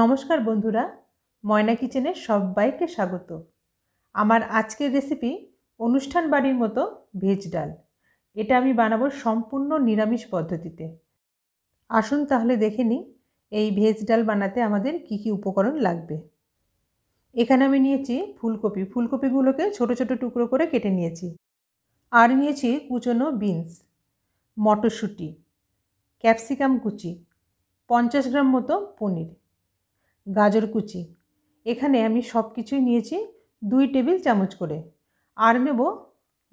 নমস্কার বন্ধুরা ময়না কিচেনে সবাইকে স্বাগত আমার আজকের রেসিপি অনুষ্ঠান বাড়ির মতো ভেজ ডাল এটা আমি বানাবো সম্পূর্ণ নিরামিষ পদ্ধতিতে আসুন তাহলে দেখে নিই এই ভেজ ডাল বানাতে আমাদের কি কি উপকরণ লাগবে এখানে আমি নিয়েছি ফুলকপি ফুলকপিগুলোকে ছোট ছোট টুকরো করে কেটে নিয়েছি আর নিয়েছি কুচনো বিনস মটরশুঁটি ক্যাপসিকাম কুচি পঞ্চাশ গ্রাম মতো পনির গাজর কুচি এখানে আমি সব কিছুই নিয়েছি দুই টেবিল চামচ করে আর নেব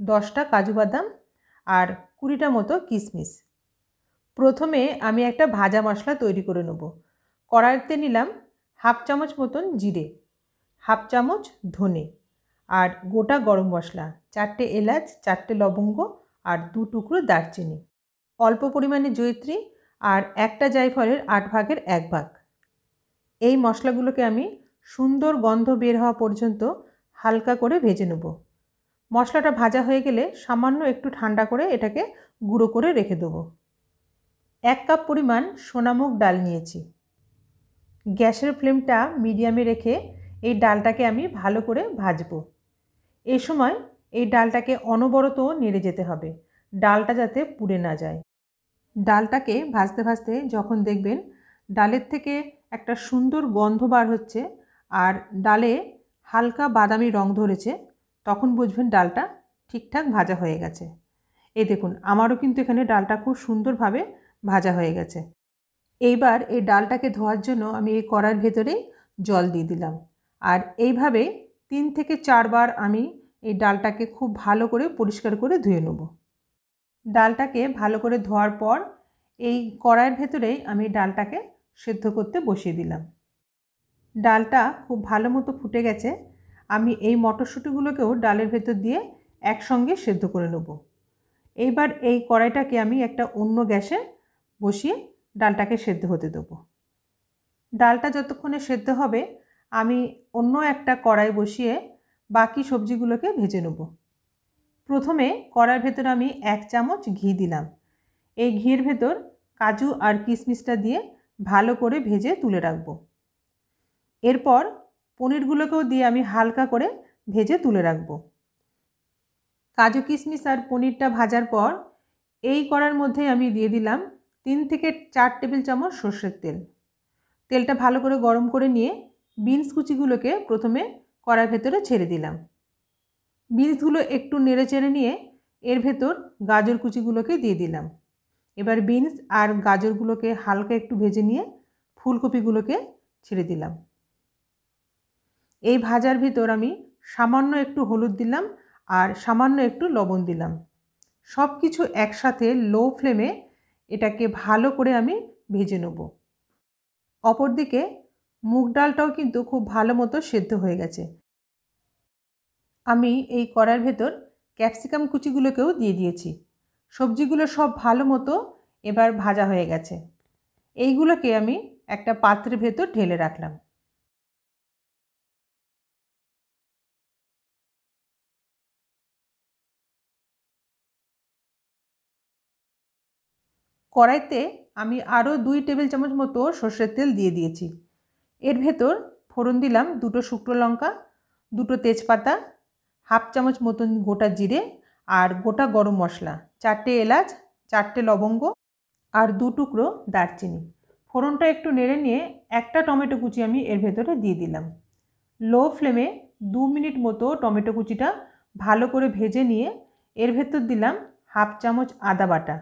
দশটা কাজু বাদাম আর কুড়িটা মতো কিশমিশ প্রথমে আমি একটা ভাজা মশলা তৈরি করে নেব কড়াইতে নিলাম হাফ চামচ মতন জিরে হাফ চামচ ধনে আর গোটা গরম মশলা চারটে এলাচ চারটে লবঙ্গ আর দু টুকরো দারচিনি অল্প পরিমাণে জৈত্রী আর একটা জায়ফলের আট ভাগের এক ভাগ এই মশলাগুলোকে আমি সুন্দর গন্ধ বের হওয়া পর্যন্ত হালকা করে ভেজে নেব মশলাটা ভাজা হয়ে গেলে সামান্য একটু ঠান্ডা করে এটাকে গুঁড়ো করে রেখে দেবো এক কাপ পরিমাণ সোনামুখ ডাল নিয়েছি গ্যাসের ফ্লেমটা মিডিয়ামে রেখে এই ডালটাকে আমি ভালো করে ভাজবো এই সময় এই ডালটাকে অনবরত নেড়ে যেতে হবে ডালটা যাতে পুড়ে না যায় ডালটাকে ভাজতে ভাজতে যখন দেখবেন ডালের থেকে একটা সুন্দর গন্ধ বার হচ্ছে আর ডালে হালকা বাদামি রং ধরেছে তখন বুঝবেন ডালটা ঠিকঠাক ভাজা হয়ে গেছে এই দেখুন আমারও কিন্তু এখানে ডালটা খুব সুন্দরভাবে ভাজা হয়ে গেছে এইবার এই ডালটাকে ধোয়ার জন্য আমি এই কড়ার ভেতরে জল দিয়ে দিলাম আর এইভাবে তিন থেকে চারবার আমি এই ডালটাকে খুব ভালো করে পরিষ্কার করে ধুয়ে নেব ডালটাকে ভালো করে ধোয়ার পর এই কড়াইয়ের ভেতরেই আমি ডালটাকে সেদ্ধ করতে বসিয়ে দিলাম ডালটা খুব ভালো মতো ফুটে গেছে আমি এই মটরশুঁটিগুলোকেও ডালের ভেতর দিয়ে একসঙ্গে সেদ্ধ করে নেব এইবার এই কড়াইটাকে আমি একটা অন্য গ্যাসে বসিয়ে ডালটাকে সেদ্ধ হতে দেবো ডালটা যতক্ষণে সেদ্ধ হবে আমি অন্য একটা কড়াই বসিয়ে বাকি সবজিগুলোকে ভেজে নেব প্রথমে কড়ার ভেতর আমি এক চামচ ঘি দিলাম এই ঘিয়ের ভেতর কাজু আর কিশমিশটা দিয়ে ভালো করে ভেজে তুলে রাখব এরপর পনিরগুলোকেও দিয়ে আমি হালকা করে ভেজে তুলে রাখব কাজু কিশমিশ আর পনিরটা ভাজার পর এই করার মধ্যে আমি দিয়ে দিলাম তিন থেকে চার টেবিল চামচ সর্ষের তেল তেলটা ভালো করে গরম করে নিয়ে বিনস কুচিগুলোকে প্রথমে কড়ার ভেতরে ছেড়ে দিলাম বিনসগুলো একটু নেড়ে চেড়ে নিয়ে এর ভেতর গাজর কুচিগুলোকে দিয়ে দিলাম এবার বিনস আর গাজরগুলোকে হালকা একটু ভেজে নিয়ে ফুলকপিগুলোকে ছেড়ে দিলাম এই ভাজার ভিতর আমি সামান্য একটু হলুদ দিলাম আর সামান্য একটু লবণ দিলাম সব কিছু একসাথে লো ফ্লেমে এটাকে ভালো করে আমি ভেজে নেব অপরদিকে মুগ ডালটাও কিন্তু খুব ভালো মতো সেদ্ধ হয়ে গেছে আমি এই কড়ার ভেতর ক্যাপসিকাম কুচিগুলোকেও দিয়ে দিয়েছি সবজিগুলো সব ভালো মতো এবার ভাজা হয়ে গেছে এইগুলোকে আমি একটা পাত্রের ভেতর ঢেলে রাখলাম কড়াইতে আমি আরও দুই টেবিল চামচ মতো সর্ষের তেল দিয়ে দিয়েছি এর ভেতর ফোড়ন দিলাম দুটো শুকনো লঙ্কা দুটো তেজপাতা হাফ চামচ মতন গোটা জিরে আর গোটা গরম মশলা চারটে এলাচ চারটে লবঙ্গ আর দু টুকরো দারচিনি ফোড়নটা একটু নেড়ে নিয়ে একটা টমেটো কুচি আমি এর ভেতরে দিয়ে দিলাম লো ফ্লেমে দু মিনিট মতো টমেটো কুচিটা ভালো করে ভেজে নিয়ে এর ভেতর দিলাম হাফ চামচ আদা বাটা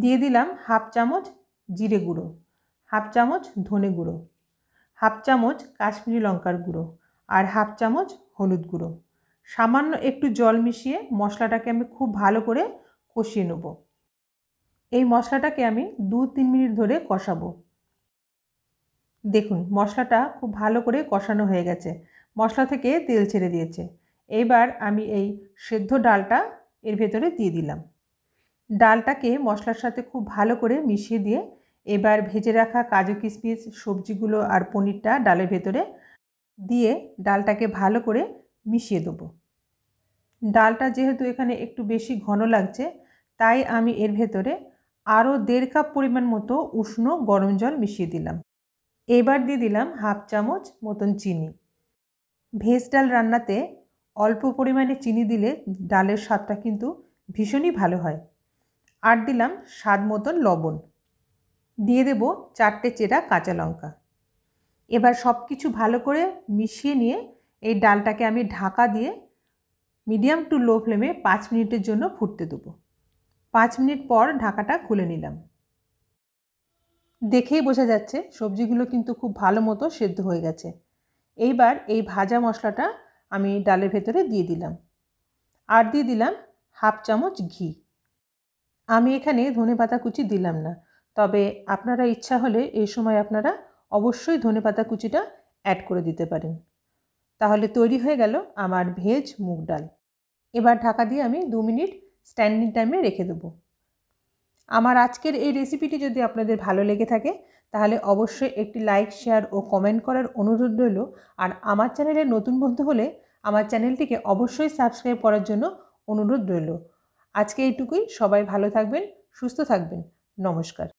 দিয়ে দিলাম হাফ চামচ জিরে গুঁড়ো হাফ চামচ ধনে গুঁড়ো হাফ চামচ কাশ্মীরি লঙ্কার গুঁড়ো আর হাফ চামচ হলুদ গুঁড়ো সামান্য একটু জল মিশিয়ে মশলাটাকে আমি খুব ভালো করে কষিয়ে নেব এই মশলাটাকে আমি দু তিন মিনিট ধরে কষাবো দেখুন মশলাটা খুব ভালো করে কষানো হয়ে গেছে মশলা থেকে তেল ছেড়ে দিয়েছে এবার আমি এই সেদ্ধ ডালটা এর ভেতরে দিয়ে দিলাম ডালটাকে মশলার সাথে খুব ভালো করে মিশিয়ে দিয়ে এবার ভেজে রাখা কাজু কিশমিশ সবজিগুলো আর পনিরটা ডালের ভেতরে দিয়ে ডালটাকে ভালো করে মিশিয়ে দেবো ডালটা যেহেতু এখানে একটু বেশি ঘন লাগছে তাই আমি এর ভেতরে আরও দেড় কাপ পরিমাণ মতো উষ্ণ গরম জল মিশিয়ে দিলাম এবার দিয়ে দিলাম হাফ চামচ মতন চিনি ভেজ ডাল রান্নাতে অল্প পরিমাণে চিনি দিলে ডালের স্বাদটা কিন্তু ভীষণই ভালো হয় আর দিলাম স্বাদ মতন লবণ দিয়ে দেব চারটে চেরা কাঁচা লঙ্কা এবার সব কিছু ভালো করে মিশিয়ে নিয়ে এই ডালটাকে আমি ঢাকা দিয়ে মিডিয়াম টু লো ফ্লেমে পাঁচ মিনিটের জন্য ফুটতে দেবো পাঁচ মিনিট পর ঢাকাটা খুলে নিলাম দেখেই বোঝা যাচ্ছে সবজিগুলো কিন্তু খুব ভালো মতো সেদ্ধ হয়ে গেছে এইবার এই ভাজা মশলাটা আমি ডালের ভেতরে দিয়ে দিলাম আর দিয়ে দিলাম হাফ চামচ ঘি আমি এখানে ধনে পাতা কুচি দিলাম না তবে আপনারা ইচ্ছা হলে এই সময় আপনারা অবশ্যই ধনে পাতা কুচিটা অ্যাড করে দিতে পারেন তাহলে তৈরি হয়ে গেল আমার ভেজ মুগ ডাল এবার ঢাকা দিয়ে আমি দু মিনিট স্ট্যান্ডিং টাইমে রেখে দেবো আমার আজকের এই রেসিপিটি যদি আপনাদের ভালো লেগে থাকে তাহলে অবশ্যই একটি লাইক শেয়ার ও কমেন্ট করার অনুরোধ রইল আর আমার চ্যানেলে নতুন বন্ধু হলে আমার চ্যানেলটিকে অবশ্যই সাবস্ক্রাইব করার জন্য অনুরোধ রইল আজকে এইটুকুই সবাই ভালো থাকবেন সুস্থ থাকবেন নমস্কার